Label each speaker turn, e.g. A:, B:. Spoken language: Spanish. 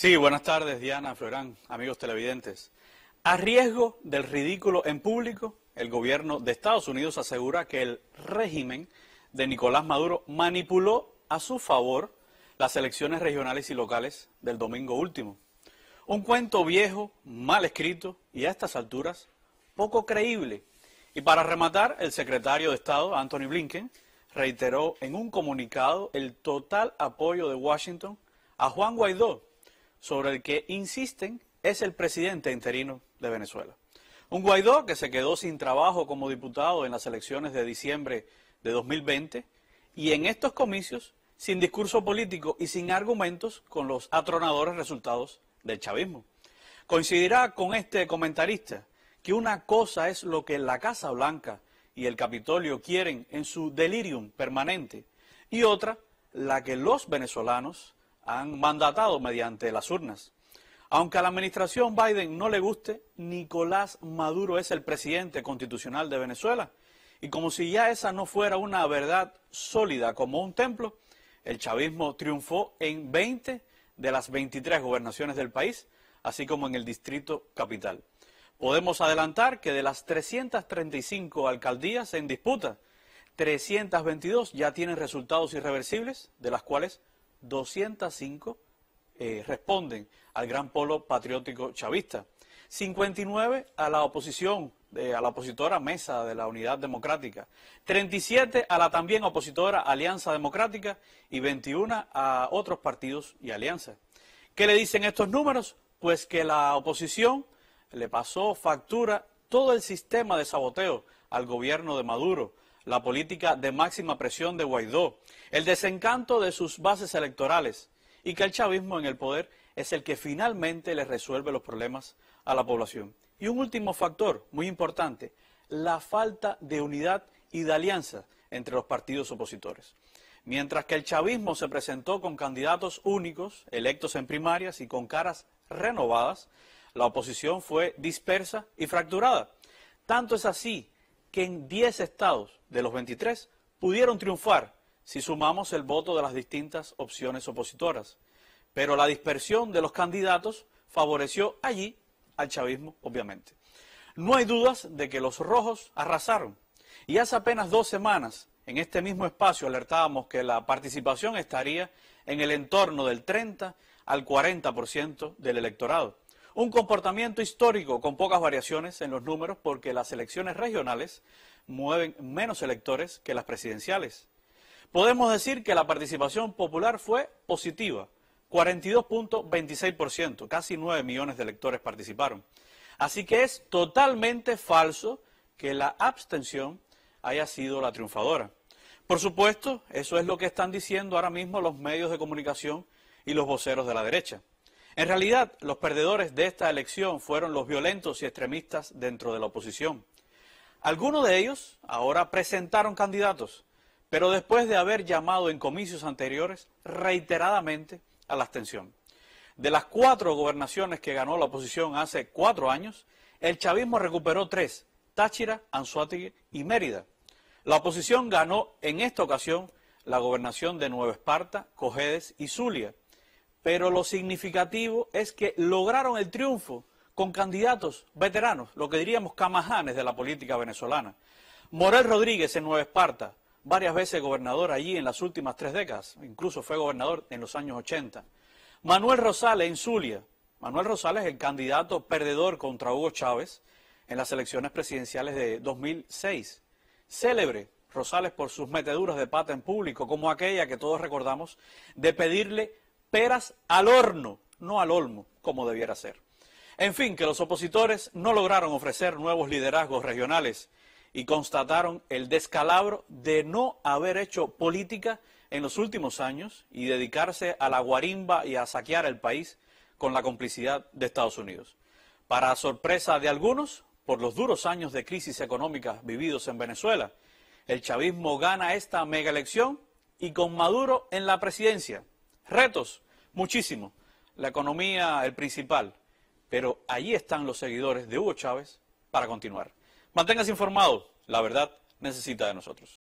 A: Sí, buenas tardes, Diana, Florán, amigos televidentes. A riesgo del ridículo en público, el gobierno de Estados Unidos asegura que el régimen de Nicolás Maduro manipuló a su favor las elecciones regionales y locales del domingo último. Un cuento viejo, mal escrito y a estas alturas poco creíble. Y para rematar, el secretario de Estado, Anthony Blinken, reiteró en un comunicado el total apoyo de Washington a Juan Guaidó sobre el que insisten es el presidente interino de Venezuela. Un Guaidó que se quedó sin trabajo como diputado en las elecciones de diciembre de 2020 y en estos comicios sin discurso político y sin argumentos con los atronadores resultados del chavismo. Coincidirá con este comentarista que una cosa es lo que la Casa Blanca y el Capitolio quieren en su delirium permanente y otra la que los venezolanos han mandatado mediante las urnas. Aunque a la administración Biden no le guste, Nicolás Maduro es el presidente constitucional de Venezuela. Y como si ya esa no fuera una verdad sólida como un templo, el chavismo triunfó en 20 de las 23 gobernaciones del país, así como en el distrito capital. Podemos adelantar que de las 335 alcaldías en disputa, 322 ya tienen resultados irreversibles, de las cuales 205 eh, responden al gran polo patriótico chavista. 59 a la oposición, eh, a la opositora Mesa de la Unidad Democrática. 37 a la también opositora Alianza Democrática y 21 a otros partidos y alianzas. ¿Qué le dicen estos números? Pues que la oposición le pasó factura todo el sistema de saboteo al gobierno de Maduro la política de máxima presión de Guaidó, el desencanto de sus bases electorales y que el chavismo en el poder es el que finalmente le resuelve los problemas a la población. Y un último factor muy importante, la falta de unidad y de alianza entre los partidos opositores. Mientras que el chavismo se presentó con candidatos únicos, electos en primarias y con caras renovadas, la oposición fue dispersa y fracturada. Tanto es así que en 10 estados de los 23 pudieron triunfar si sumamos el voto de las distintas opciones opositoras. Pero la dispersión de los candidatos favoreció allí al chavismo, obviamente. No hay dudas de que los rojos arrasaron. Y hace apenas dos semanas, en este mismo espacio, alertábamos que la participación estaría en el entorno del 30 al 40% del electorado. Un comportamiento histórico con pocas variaciones en los números porque las elecciones regionales mueven menos electores que las presidenciales. Podemos decir que la participación popular fue positiva, 42.26%, casi 9 millones de electores participaron. Así que es totalmente falso que la abstención haya sido la triunfadora. Por supuesto, eso es lo que están diciendo ahora mismo los medios de comunicación y los voceros de la derecha. En realidad, los perdedores de esta elección fueron los violentos y extremistas dentro de la oposición. Algunos de ellos ahora presentaron candidatos, pero después de haber llamado en comicios anteriores reiteradamente a la abstención. De las cuatro gobernaciones que ganó la oposición hace cuatro años, el chavismo recuperó tres, Táchira, Anzuategui y Mérida. La oposición ganó en esta ocasión la gobernación de Nueva Esparta, Cojedes y Zulia. Pero lo significativo es que lograron el triunfo con candidatos veteranos, lo que diríamos camajanes de la política venezolana. Morel Rodríguez en Nueva Esparta, varias veces gobernador allí en las últimas tres décadas, incluso fue gobernador en los años 80. Manuel Rosales en Zulia. Manuel Rosales, el candidato perdedor contra Hugo Chávez en las elecciones presidenciales de 2006. Célebre Rosales por sus meteduras de pata en público, como aquella que todos recordamos, de pedirle peras al horno, no al olmo, como debiera ser. En fin, que los opositores no lograron ofrecer nuevos liderazgos regionales y constataron el descalabro de no haber hecho política en los últimos años y dedicarse a la guarimba y a saquear el país con la complicidad de Estados Unidos. Para sorpresa de algunos, por los duros años de crisis económica vividos en Venezuela, el chavismo gana esta mega elección y con Maduro en la presidencia. Retos, muchísimo, La economía, el principal. Pero ahí están los seguidores de Hugo Chávez para continuar. Manténgase informado. La verdad necesita de nosotros.